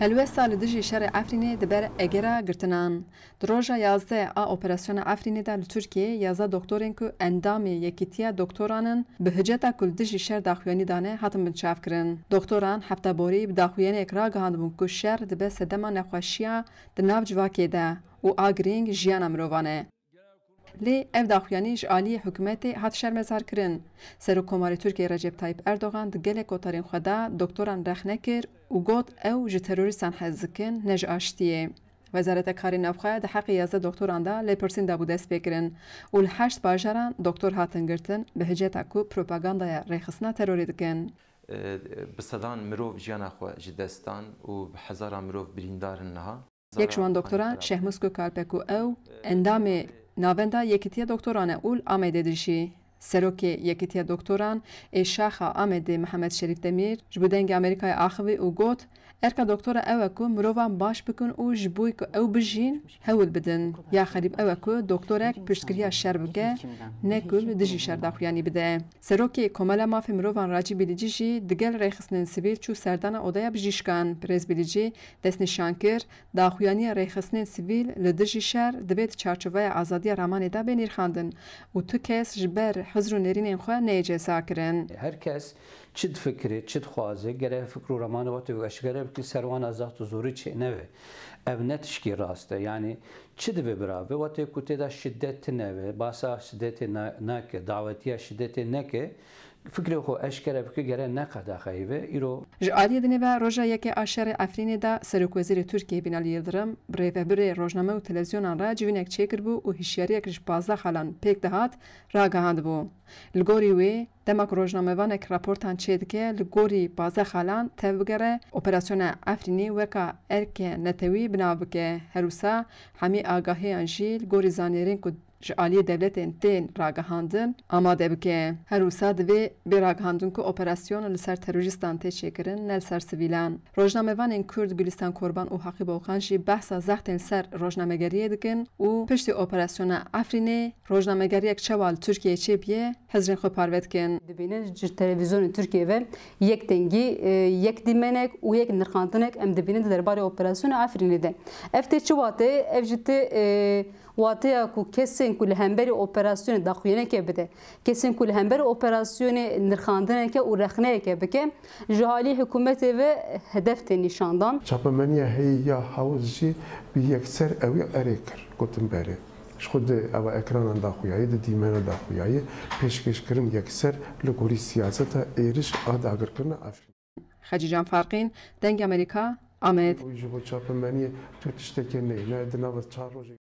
هەلوێستا لە دژی شەڕی ئافرینێ دەبەر ئەگەرا گرتنان درۆژە یازدە ئا ئۆپەراسسیۆنە ئافرینێدا لە تورکیە یازا دکتۆرێن کو ئەندامی یەکیتیە دکتۆرانن بە هجێتا کول دژی شەر داخوێنیدانێ هاتم بنچافکردن دکتۆران هەفتەبۆری بە داخوێنێک راگەهاندبوون کو شەر دەبێ سەدەما نەخۆشیە دناو جوواکێدا و ئاگرنگ ژیانە مرۆڤانێ لی ev daxuyanî ji aliyê hikûmetê hat şermezar kirin. Serokkomarê Tirkiye Recep Tayyip Erdogan di gelek kotarên xwe da doktoran rex nekir û got ew ji terorîstan hez dikin ne ji aştiyê. Wezareta Karê Navxwe di heqê yazda doktoran da lêpirsîn dabû dest pêkirin û li heşt bajaran doktor hatin girtin bi hiceta ku propagandaya rêxistina terorê dikin. bi sedan mirov jiyana xwe ji destan û bi hezara mirov birîndarin niha. Yek ji wan doktoran Şehmusko Karpek û ew endamê Navenda yekîtiya doktorane ûl Amedê dirişî. سەرۆکی یەکتیە دکتۆران ئێشاخە ئامێدی محەممەد شەریف دەمیر ji بۆ dengê ئەمریکای axivî û got erka doktora ew ku mirovan baş bikin û ji bûy ku ew bijîn hewil bidin ya xerîb ew ku doktorek piştkiriya şer bike nekul dijî şerdaxuyanî bide Serokê komela mafê mirovan racî bilîcî jî digel rêxistinin sivîl çû serdana odaya bijîşkan prez bilîcî destnîşan kir daxuyaniya rêxistinin sivîl li dijî şer dibêt çarçiveya azadiya ramanê da bênîrxandin û tu kes ji ber حزر و نرینên xwe nêce sakirin. Herkes çi difikirê, çi dixwaze, gerek fikr û remanê ve eşgere bikir serwana zat û zorî çêneve. Ev ne tişkî rast e. Yani çi dibe birave? Wate ku têda şiddetê neve, basa şiddetê nake, davetiya şiddetê neke, فکر خو اشکره بکه گره نقدا خیوه ایرو جالی دنه و روژا یک آشر افرین دا سرکوزیر ترکیه بینال یلدرم بره و بره روژنامه و تلویزیونان را جوینک چکر بو و هشیاری اکرش بازده خالان پیک دهات را گهاند بو لگوری وی دمک روژنامه وانک راپورتان چیدکه لگوری بازده خالان تبگره اپراسیون افرینی وکا ارک نتوی بنابکه هروسا همی آگاهی انجی لگوری زانیرین که ji aliyê devletên tên ragihandin amade bike. Her wisa divê bê ragihandin ku operasyon li ser terorîstan tê çêkirin ne ser sivîlan. Rojnamevanên Kurd Gülistan Korban û Haqî Bowxan jî behsa zaxtên ser rojnamegeriyê dikin û piştî operasyona Efrînê rojnamegeriyek çewal Türkiye çêbiye hezrên xwe parve dikin. Dibînin ji televizyonê Türkiye ve yek dengî e, yek dîmenek û yek nirxandinek em dibînin derbarê operasyona Efrînê de. Ev tê çi watê ev ji tê e, watiya ku kesên کەسێن کو لە هەمبەری ئۆپەراسسیۆنی داخوێنەکێ بدە کەسێن کو لە هەمبەر ئۆپەراسسیۆنی نرخاندنەکە و رەخنەیەکە بکە ژهالی حکوومەتێ هەدەفتێ نیشاندان چاپەمەنیە هەیە یا حوزجی یەکسەر ئەوی ئەرێ کرد گوتم بەرێ. خود ئەوە ئەکرانان داخویایی دە دیمەنە داخویایی پێشکەشکردن یەکسەر لە گۆری سیاستە ئێرش ئاداگرکردن ئافرین خەجیجان فارقین دەنگ ئەمریکا ئامێت چاپمەنی تو تشتێکی نەی نە دناوە چار ڕۆژی